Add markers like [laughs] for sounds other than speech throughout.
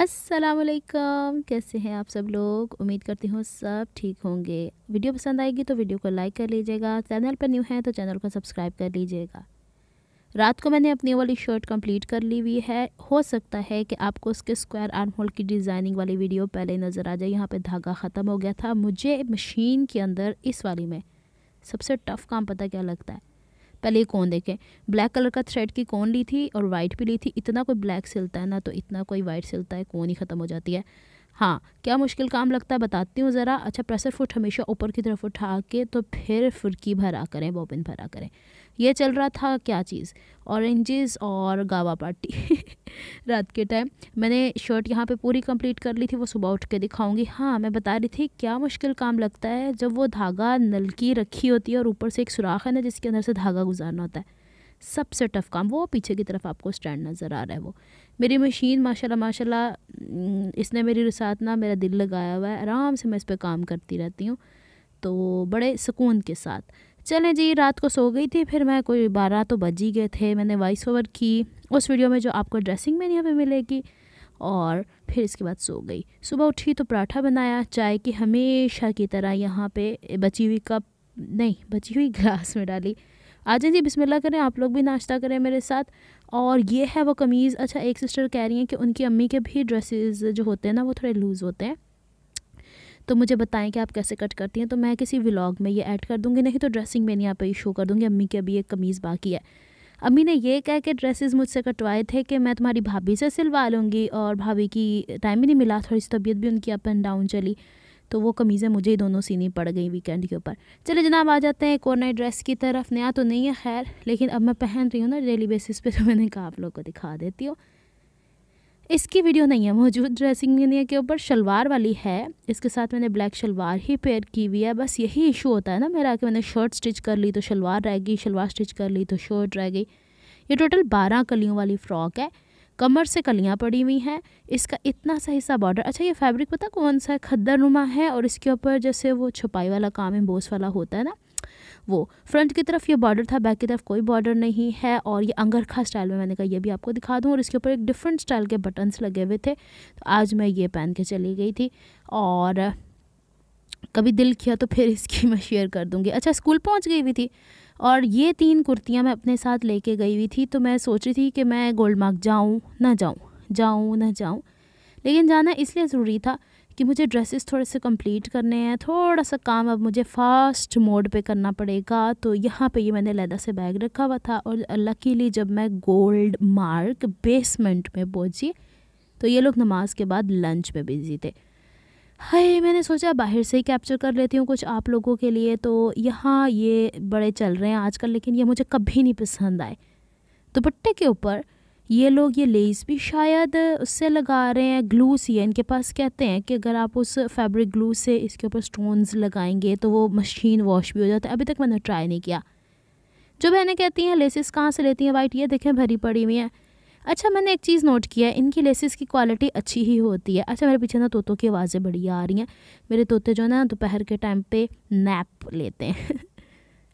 असलकम कैसे हैं आप सब लोग उम्मीद करती हूँ सब ठीक होंगे वीडियो पसंद आएगी तो वीडियो को लाइक कर लीजिएगा चैनल पर न्यू है तो चैनल को सब्सक्राइब कर लीजिएगा रात को मैंने अपनी वाली शर्ट कंप्लीट कर ली हुई है हो सकता है कि आपको उसके स्क्वायर आर्म होल की डिज़ाइनिंग वाली वीडियो पहले नज़र आ जाए यहाँ पर धागा ख़त्म हो गया था मुझे मशीन के अंदर इस वाली में सबसे टफ़ काम पता क्या लगता है पहले ये कौन देखें ब्लैक कलर का थ्रेड की कौन ली थी और वाइट भी ली थी इतना कोई ब्लैक सिलता है ना तो इतना कोई वाइट सिलता है कौन ही ख़त्म हो जाती है हाँ क्या मुश्किल काम लगता है बताती हूँ ज़रा अच्छा प्रेसर फुट हमेशा ऊपर की तरफ उठा के तो फिर फुरकी भरा करें बॉबिन भरा करें ये चल रहा था क्या चीज़ ऑरेंजेस और गावा पार्टी [laughs] रात के टाइम मैंने शर्ट यहाँ पे पूरी कंप्लीट कर ली थी वो सुबह उठ के दिखाऊंगी हाँ मैं बता रही थी क्या मुश्किल काम लगता है जब वो धागा नलकी रखी होती है और ऊपर से एक सुराख है ना जिसके अंदर से धागा गुजारना होता है सबसे टफ काम वो पीछे की तरफ आपको स्टैंड नज़र आ रहा है वो मेरी मशीन माशाल्लाह माशाल्लाह हम्म, इसने मेरी रसात ना मेरा दिल लगाया हुआ है आराम से मैं इस पर काम करती रहती हूँ तो बड़े सुकून के साथ चलें जी रात को सो गई थी फिर मैं कोई बारह तो बज ही गए थे मैंने वॉइस ओवर की उस वीडियो में जो आपको ड्रेसिंग में यहाँ पर मिलेगी और फिर इसके बाद सो गई सुबह उठी तो पराठा बनाया चाय की हमेशा की तरह यहाँ पे बची हुई कप नहीं बची हुई ग्लास में डाली आ जाए जी बिस्मिल्लाह करें आप लोग भी नाश्ता करें मेरे साथ और ये है वो कमीज़ अच्छा एक सिस्टर कह रही हैं कि उनकी अम्मी के भी ड्रेसेस जो होते हैं ना वो थोड़े लूज़ होते हैं तो मुझे बताएं कि आप कैसे कट करती हैं तो मैं किसी व्लॉग में ये ऐड कर दूँगी नहीं तो ड्रेसिंग में नहीं यहाँ पर शो कर दूँगी अम्मी की अभी एक कमीज़ बाकी है अम्मी ने ये कह के ड्रेसेस मुझसे कटवाए थे कि मैं तुम्हारी भाभी से सिलवा लूँगी और भाभी की टाइम ही नहीं मिला थोड़ी सी तबीयत भी उनकी अप एंड डाउन चली तो वो कमीज़ें मुझे ही दोनों सीनी पड़ गई वीकेंड के ऊपर चले जनाब आ जाते हैं एक और नई ड्रेस की तरफ नया तो नहीं है खैर लेकिन अब मैं पहन रही हूँ ना डेली बेसिस पे तो मैंने कहा आप लोग को दिखा देती हूँ इसकी वीडियो नहीं है मौजूद ड्रेसिंग मीडिया के ऊपर शलवार वाली है इसके साथ मैंने ब्लैक शलवार ही पेयर की हुई है बस यही इशू होता है ना मेरा कि मैंने शर्ट स्टिच कर ली तो शलवार रह गई शलवार स्टिच कर ली तो शर्ट रह गई ये टोटल बारह कलियों वाली फ़्रॉक है कमर से कलियाँ पड़ी हुई हैं इसका इतना सा हिस्सा बॉर्डर अच्छा ये फैब्रिक पता कौन सा है खद्दर नुमा है और इसके ऊपर जैसे वो छुपाई वाला काम एम्बोस वाला होता है ना वो फ्रंट की तरफ ये बॉर्डर था बैक की तरफ कोई बॉर्डर नहीं है और ये अंगरखा स्टाइल में मैंने कहा ये भी आपको दिखा दूँ और इसके ऊपर एक डिफरेंट स्टाइल के बटन्स लगे हुए थे तो आज मैं ये पहन के चली गई थी और कभी दिल किया तो फिर इसकी मैं शेयर कर दूँगी अच्छा स्कूल पहुँच गई हुई थी और ये तीन कुर्तियाँ मैं अपने साथ लेके गई हुई थी तो मैं सोच रही थी कि मैं गोल्ड मार्क जाऊँ ना जाऊँ जाऊँ ना जाऊँ लेकिन जाना इसलिए ज़रूरी था कि मुझे ड्रेसेस थोड़े से कंप्लीट करने हैं थोड़ा सा काम अब मुझे फास्ट मोड पे करना पड़ेगा तो यहाँ पे ये मैंने लैदा से बैग रखा हुआ था और लकीली जब मैं गोल्ड मार्क बेसमेंट में पहुँची तो ये लोग नमाज के बाद लंच में बिजी थे हाय मैंने सोचा बाहर से ही कैप्चर कर लेती हूँ कुछ आप लोगों के लिए तो यहाँ ये बड़े चल रहे हैं आजकल लेकिन ये मुझे कभी नहीं पसंद आए दुपट्टे के ऊपर ये लोग ये लेस भी शायद उससे लगा रहे हैं ग्लू सी है इनके पास कहते हैं कि अगर आप उस फैब्रिक ग्लू से इसके ऊपर स्टोन्स लगाएंगे तो वो मशीन वॉश भी हो जाता है अभी तक मैंने ट्राई नहीं किया जो बहनें कहती हैं लेसेस कहाँ से लेती हैं वाइट ये देखें भरी पड़ी हुई हैं अच्छा मैंने एक चीज़ नोट किया है इनकी लेसेस की क्वालिटी अच्छी ही होती है अच्छा मेरे पीछे ना तोतों की आवाज़ें बढ़िया आ रही हैं मेरे तोते जो है ना दोपहर के टाइम पे नैप लेते हैं [laughs]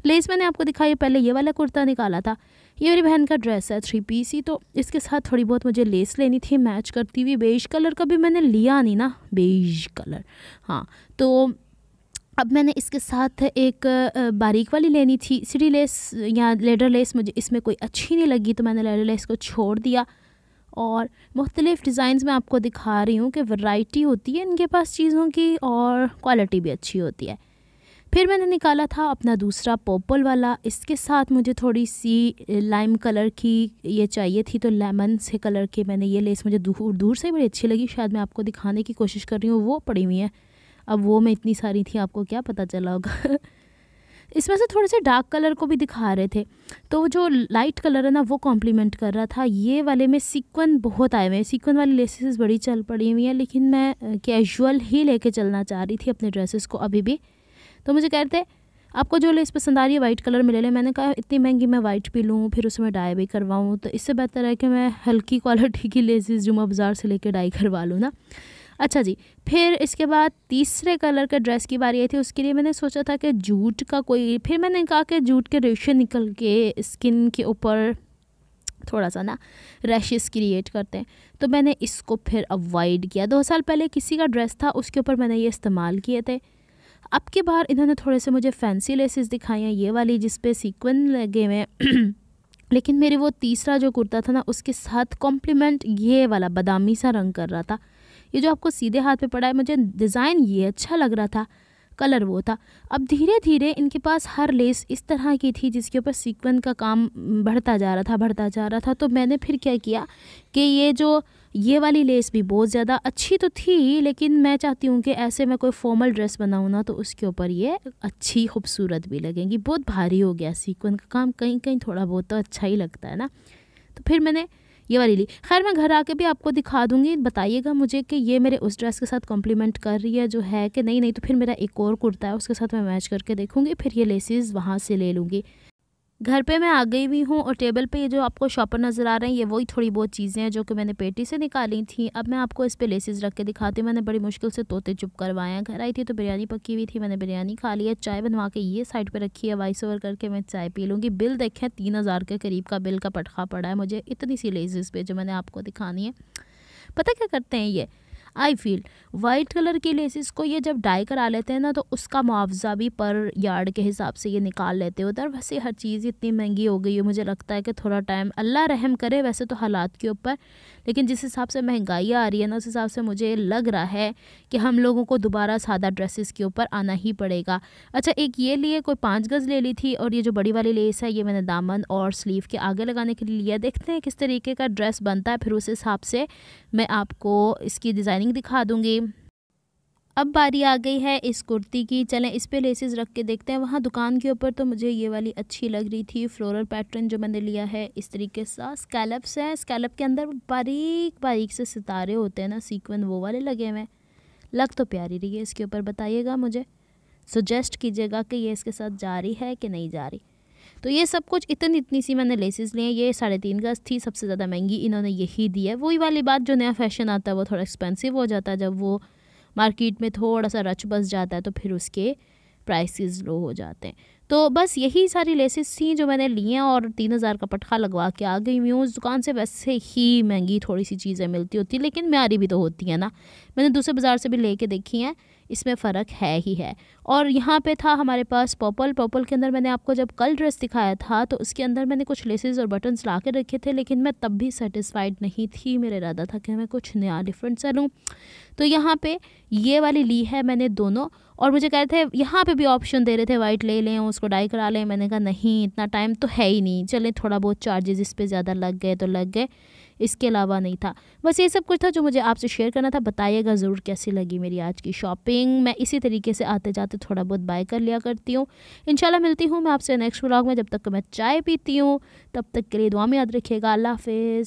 लेस मैंने आपको दिखाई पहले ये वाला कुर्ता निकाला था ये मेरी बहन का ड्रेस है थ्री पीस ही तो इसके साथ थोड़ी बहुत मुझे लेस लेनी थी मैच करती हुई बेज कलर का भी मैंने लिया नहीं ना बेज कलर हाँ तो अब मैंने इसके साथ एक बारीक वाली लेनी थी सीढ़ी लेस या लेडर लेस मुझे इसमें कोई अच्छी नहीं लगी तो मैंने लेडर लेस को छोड़ दिया और मुख्तलिफ़ डिज़ाइन मैं आपको दिखा रही हूँ कि वैरायटी होती है इनके पास चीज़ों की और क्वालिटी भी अच्छी होती है फिर मैंने निकाला था अपना दूसरा पर्पल वाला इसके साथ मुझे थोड़ी सी लाइम कलर की ये चाहिए थी तो लेमन से कलर की मैंने ये लेस मुझे दूर दूर से बड़ी अच्छी लगी शायद मैं आपको दिखाने की कोशिश कर रही हूँ वो पड़ी हुई है अब वो मैं इतनी सारी थी आपको क्या पता चला होगा [laughs] इसमें से थोड़े से डार्क कलर को भी दिखा रहे थे तो जो लाइट कलर है ना वो कॉम्प्लीमेंट कर रहा था ये वाले में सीक्वन बहुत आए हुए हैं सीक्वन वाली लेसेस बड़ी चल पड़ी हुई हैं लेकिन मैं कैजुअल ही लेके चलना चाह रही थी अपने ड्रेसेस को अभी भी तो मुझे कह रहे थे आपको जो लेस पसंद आ रही है वाइट कलर में ले लें मैंने कहा इतनी महंगी मैं वाइट भी लूँ फिर उसमें डाई भी करवाऊँ तो इससे बेहतर है कि मैं हल्की क्वालिटी की लेसेस जुमा बाज़ार से लेकर डाई करवा लूँ ना अच्छा जी फिर इसके बाद तीसरे कलर का ड्रेस की बारी आई थी उसके लिए मैंने सोचा था कि जूट का कोई फिर मैंने कहा कि जूट के रेशे निकल के स्किन के ऊपर थोड़ा सा ना रैशेस क्रिएट करते हैं तो मैंने इसको फिर अवॉइड किया दो साल पहले किसी का ड्रेस था उसके ऊपर मैंने ये इस्तेमाल किए थे अब के बार इन्होंने थोड़े से मुझे फैंसी लेसेस दिखाई हैं ये वाली जिसपे सीक्वेंस लगे हुए हैं [clears throat] लेकिन मेरे वो तीसरा जो कुर्ता था ना उसके साथ कॉम्प्लीमेंट ये वाला बादामी सा रंग कर रहा था ये जो आपको सीधे हाथ पे पड़ा है मुझे डिज़ाइन ये अच्छा लग रहा था कलर वो था अब धीरे धीरे इनके पास हर लेस इस तरह की थी जिसके ऊपर सीक्वन का काम बढ़ता जा रहा था बढ़ता जा रहा था तो मैंने फिर क्या किया कि ये जो ये वाली लेस भी बहुत ज़्यादा अच्छी तो थी लेकिन मैं चाहती हूँ कि ऐसे मैं कोई फॉर्मल ड्रेस बनाऊँ ना तो उसके ऊपर ये अच्छी खूबसूरत भी लगेंगी बहुत भारी हो गया सीक्वन का काम कहीं कहीं थोड़ा बहुत तो अच्छा ही लगता है ना तो फिर मैंने ये वाली ली खैर मैं घर आके भी आपको दिखा दूँगी बताइएगा मुझे कि ये मेरे उस ड्रेस के साथ कॉम्प्लीमेंट कर रही है जो है कि नहीं नहीं तो फिर मेरा एक और कुर्ता है उसके साथ मैं मैच करके देखूँगी फिर ये लेसिस वहाँ से ले लूँगी घर पे मैं आ गई हुई हूँ और टेबल पे ये जो आपको शॉपर नज़र आ रहे हैं ये वही थोड़ी बहुत चीज़ें हैं जो कि मैंने पेटी से निकाली थी अब मैं आपको इस पे लेसेस रख के दिखाती हूँ मैंने बड़ी मुश्किल से तोते चुप करवाए हैं घर आई थी तो बिरयानी पकी हुई थी मैंने बिरयानी खा ली है चाय बनवा के ये साइड पर रखी है वाइस ओवर करके मैं चाय पी लूँगी बिल देखें तीन हज़ार के करीब का बिल का पटखा पड़ा है मुझे इतनी सी लेसिस पे जो मैंने आपको दिखानी है पता क्या करते हैं ये आई फील वाइट कलर के लेसिस को ये जब डाई करा लेते हैं ना तो उसका मुआवजा भी पर यार्ड के हिसाब से ये निकाल लेते हो हैं वैसे हर चीज़ इतनी महंगी हो गई है मुझे लगता है कि थोड़ा टाइम अल्लाह रहम करे वैसे तो हालात के ऊपर लेकिन जिस हिसाब से महंगाई आ रही है ना उस हिसाब से मुझे लग रहा है कि हम लोगों को दोबारा सादा ड्रेसेस के ऊपर आना ही पड़ेगा अच्छा एक ये लिए कोई पाँच गज़ ले ली थी और ये जो बड़ी वाली लेस है ये मैंने दामन और स्लीव के आगे लगाने के लिए लिया देखते हैं किस तरीके का ड्रेस बनता है फिर उस हिसाब से मैं आपको इसकी डिज़ाइन डिज़ाइनिंग दिखा दूँगी अब बारी आ गई है इस कुर्ती की चलें इस पे लेसेस रख के देखते हैं वहाँ दुकान के ऊपर तो मुझे ये वाली अच्छी लग रही थी फ्लोरल पैटर्न जो मैंने लिया है इस तरीके से स्कैलप्स हैं स्कैलप के अंदर बारीक बारीक से सितारे होते हैं ना सीक्वन वो वाले लगे हुए हैं लग तो प्यारी रही है इसके ऊपर बताइएगा मुझे सजेस्ट कीजिएगा कि ये इसके साथ जा रही है कि नहीं जा रही तो ये सब कुछ इतनी इतनी सी मैंने लेसेस लिए ये साढ़े तीन गज थी सबसे ज़्यादा महंगी इन्होंने यही दी है वही वाली बात जो नया फैशन आता है वो थोड़ा एक्सपेंसिव हो जाता है जब वो मार्केट में थोड़ा सा रच बस जाता है तो फिर उसके प्राइसेस लो हो जाते हैं तो बस यही सारी लेसेस थी जो मैंने ली हैं और तीन हज़ार का पटखा लगवा के आ गई हुई हूँ उस दुकान से वैसे ही महंगी थोड़ी सी चीज़ें मिलती होती लेकिन म्यारी भी तो होती है ना मैंने दूसरे बाज़ार से भी ले देखी हैं इसमें फ़र्क है ही है और यहाँ पे था हमारे पास पर्पल पर्पल के अंदर मैंने आपको जब कल ड्रेस दिखाया था तो उसके अंदर मैंने कुछ लेसेस और बटन्स ला के रखे थे लेकिन मैं तब भी सेटिस्फाइड नहीं थी मेरा इरादा था कि मैं कुछ नया डिफरेंट सा लूँ तो यहाँ पे ये वाली ली है मैंने दोनों और मुझे कह रहे थे यहाँ पे भी ऑप्शन दे रहे थे वाइट ले लें उसको डाई करा लें मैंने कहा नहीं इतना टाइम तो है ही नहीं चलें थोड़ा बहुत चार्जेस इस पर ज़्यादा लग गए तो लग गए इसके अलावा नहीं था बस ये सब कुछ था जो मुझे आपसे शेयर करना था बताइएगा ज़रूर कैसी लगी मेरी आज की शॉपिंग मैं इसी तरीके से आते जाते थोड़ा बहुत बाय कर लिया करती हूँ इन मिलती हूँ मैं आपसे नेक्स्ट ब्लॉग में जब तक मैं चाय पीती हूँ तब तक के लिए दुआ में याद रखिएगा अल्लाह हाफिज़